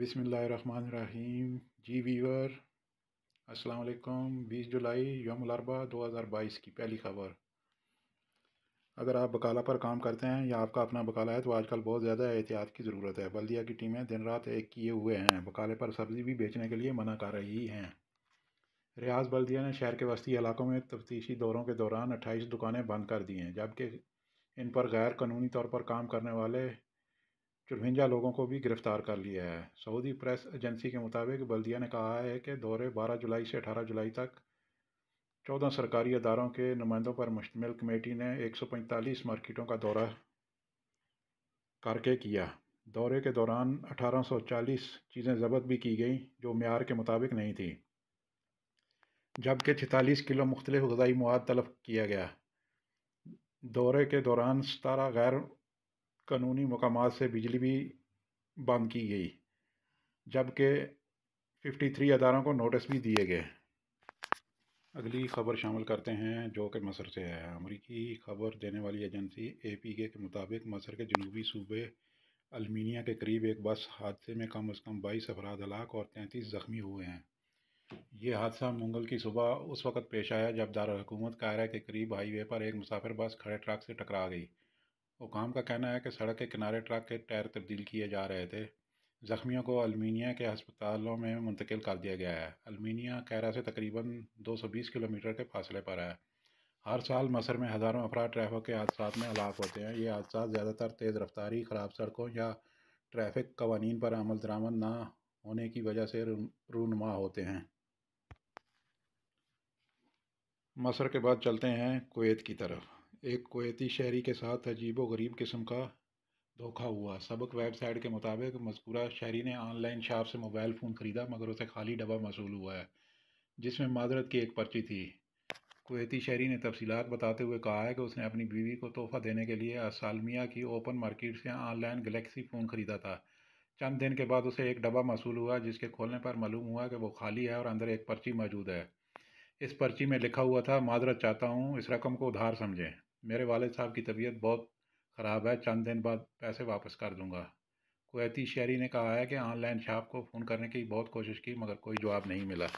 बिसमीम जी वीवर अस्सलाम वालेकुम 20 जुलाई यम अरबा 2022 की पहली खबर अगर आप बकाला पर काम करते हैं या आपका अपना बकाला है तो आजकल बहुत ज़्यादा एहतियात की ज़रूरत है बल्दिया की टीमें दिन रात एक किए हुए हैं बकाले पर सब्ज़ी भी बेचने के लिए मना कर रही हैं रियाज बल्दिया ने शहर के वस्ती इलाकों में तफ्तीशी दौरों के दौरान अट्ठाईस दुकानें बंद कर दी हैं जबकि इन पर गैर कानूनी तौर पर काम करने वाले चुरवंजा लोगों को भी गिरफ्तार कर लिया है सऊदी प्रेस एजेंसी के मुताबिक बल्दिया ने कहा है कि दौरे 12 जुलाई से 18 जुलाई तक 14 सरकारी अदारों के नुमाइंदों पर मुश्तमिल कमेटी ने 145 मार्केटों का दौरा करके किया दौरे के दौरान 1840 चीज़ें जब्त भी की गई जो मैार के मुताबिक नहीं थी जबकि छतालीस किलो मुख्तलिफ गजाई मवाद तलब किया गया दौरे के दौरान सतारह गैर कानूनी मकाम से बिजली भी बंद की गई जबकि 53 अदारों को नोटिस भी दिए गए अगली खबर शामिल करते हैं जो कि मसर से है अमरीकी खबर देने वाली एजेंसी ए पी के, मुताबिक मसर के जनूबी सूबे अलमीनिया के करीब एक बस हादसे में कम अज़ कम बाईस अफराद हलाक और तैंतीस ज़ख्मी हुए हैं ये हादसा मंगल की सुबह उस वक़्त पेश आया जब दारकूमत कायरा के करीब हाईवे पर एक मुसाफिर बस खड़े ट्रक से टकरा गई हुकाम का कहना है कि सड़क के किनारे ट्रक के टायर तब्दील किए जा रहे थे ज़ख्मियों को अलमीनिया के अस्पतालों में मुंतकिल कर दिया गया है अलमीनिया कैरा से तकरीबन 220 किलोमीटर के फासले पर है हर साल मसर में हज़ारों अफराद ट्रैफिक के हादसा में हलाक होते हैं ये हादसा ज़्यादातर तेज़ रफ्तारी ख़राब सड़कों या ट्रैफिक कवानी पर अमल दरामद ना होने की वजह से रूनमा होते हैं मसर के बाद चलते हैं कुवैत की तरफ एक कोयती शहरी के साथ व गरीब किस्म का धोखा हुआ सबक वेबसाइट के मुताबिक मजकूरा शहरी ने ऑनलाइन शॉप से मोबाइल फ़ोन ख़रीदा मगर उसे खाली डब्बा मौसू हुआ है जिसमें माजरत की एक पर्ची थी कोयती शहरी ने तफसीत बताते हुए कहा है कि उसने अपनी बीवी को तोहफ़ा देने के लिए असालमिया की ओपन मार्केट से ऑनलाइन गलेक्सी फ़ोन ख़रीदा था चंद दिन के बाद उसे एक डब्बा मौसू हुआ जिसके खोलने पर मालूम हुआ कि वो खाली है और अंदर एक पर्ची मौजूद है इस पर्ची में लिखा हुआ था माजरत चाहता हूँ इस रकम को उधार समझें मेरे वालिद साहब की तबीयत बहुत ख़राब है चंद दिन बाद पैसे वापस कर दूंगा कोती शहरी ने कहा है कि ऑनलाइन शॉप को फ़ोन करने की बहुत कोशिश की मगर कोई जवाब नहीं मिला